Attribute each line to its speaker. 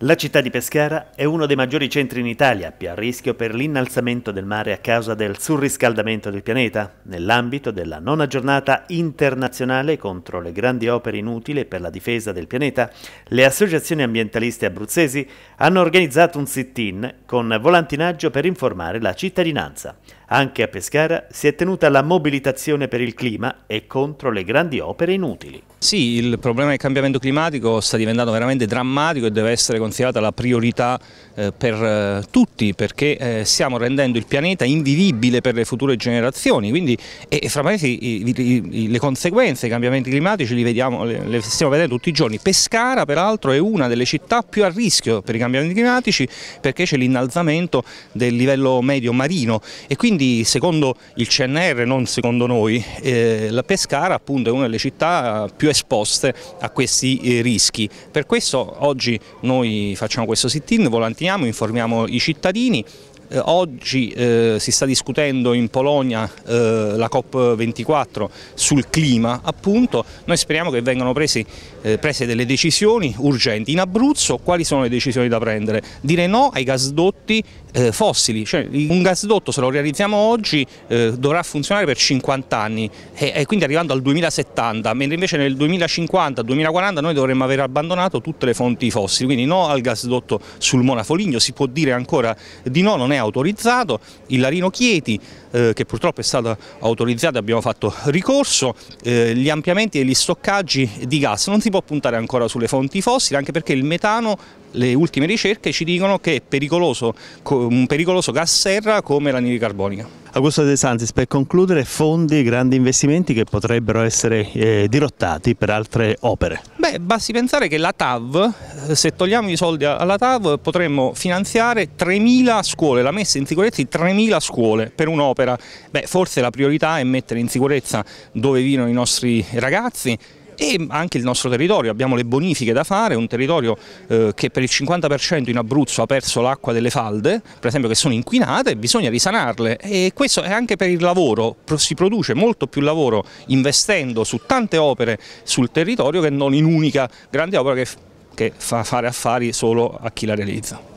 Speaker 1: La città di Pescara è uno dei maggiori centri in Italia più a rischio per l'innalzamento del mare a causa del surriscaldamento del pianeta, nell'ambito della nona giornata internazionale contro le grandi opere inutili per la difesa del pianeta, le associazioni ambientaliste abruzzesi hanno organizzato un sit-in con volantinaggio per informare la cittadinanza. Anche a Pescara si è tenuta la mobilitazione per il clima e contro le
Speaker 2: grandi opere inutili. Sì, il problema del cambiamento climatico sta diventando veramente drammatico e deve essere considerata la priorità eh, per eh, tutti perché eh, stiamo rendendo il pianeta invivibile per le future generazioni quindi, e, fra parentesi le conseguenze dei cambiamenti climatici vediamo, le, stiamo vedendo tutti i giorni. Pescara peraltro è una delle città più a rischio per i cambiamenti climatici perché c'è l'innalzamento del livello medio marino e quindi quindi secondo il CNR, non secondo noi, eh, la Pescara appunto, è una delle città più esposte a questi eh, rischi. Per questo oggi noi facciamo questo sit-in, volantiniamo, informiamo i cittadini eh, oggi eh, si sta discutendo in Polonia eh, la COP24 sul clima appunto, noi speriamo che vengano presi, eh, prese delle decisioni urgenti. In Abruzzo quali sono le decisioni da prendere? Dire no ai gasdotti eh, fossili, cioè, un gasdotto se lo realizziamo oggi eh, dovrà funzionare per 50 anni e, e, quindi arrivando al 2070, mentre invece nel 2050-2040 noi dovremmo aver abbandonato tutte le fonti fossili, quindi no al gasdotto sul Monafoligno, si può dire ancora di no, non è autorizzato, il Larino Chieti eh, che purtroppo è stata autorizzata, abbiamo fatto ricorso, eh, gli ampliamenti e gli stoccaggi di gas, non si può puntare ancora sulle fonti fossili anche perché il metano le ultime ricerche ci dicono che è pericoloso, un pericoloso gas serra come l'anidride carbonica.
Speaker 1: Augusto De Santis, per concludere, fondi, grandi investimenti che potrebbero essere eh, dirottati per altre opere.
Speaker 2: Beh, basti pensare che la TAV, eh, se togliamo i soldi alla TAV, potremmo finanziare 3.000 scuole, la messa in sicurezza di 3.000 scuole per un'opera. Beh, forse la priorità è mettere in sicurezza dove vivono i nostri ragazzi, e anche il nostro territorio, abbiamo le bonifiche da fare, un territorio eh, che per il 50% in Abruzzo ha perso l'acqua delle falde, per esempio che sono inquinate, bisogna risanarle e questo è anche per il lavoro, si produce molto più lavoro investendo su tante opere sul territorio che non in unica grande opera che, che fa fare affari solo a chi la realizza.